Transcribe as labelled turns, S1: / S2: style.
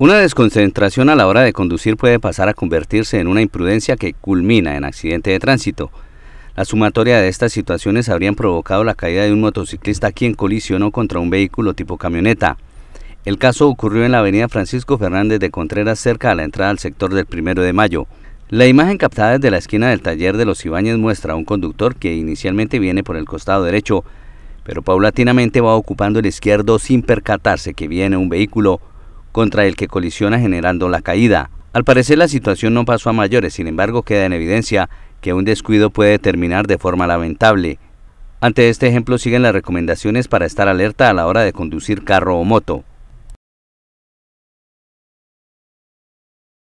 S1: Una desconcentración a la hora de conducir puede pasar a convertirse en una imprudencia que culmina en accidente de tránsito. La sumatoria de estas situaciones habrían provocado la caída de un motociclista quien colisionó contra un vehículo tipo camioneta. El caso ocurrió en la avenida Francisco Fernández de Contreras cerca a la entrada al sector del primero de mayo. La imagen captada desde la esquina del taller de los Ibáñez muestra a un conductor que inicialmente viene por el costado derecho, pero paulatinamente va ocupando el izquierdo sin percatarse que viene un vehículo contra el que colisiona generando la caída. Al parecer la situación no pasó a mayores, sin embargo queda en evidencia que un descuido puede terminar de forma lamentable. Ante este ejemplo siguen las recomendaciones para estar alerta a la hora de conducir carro o moto.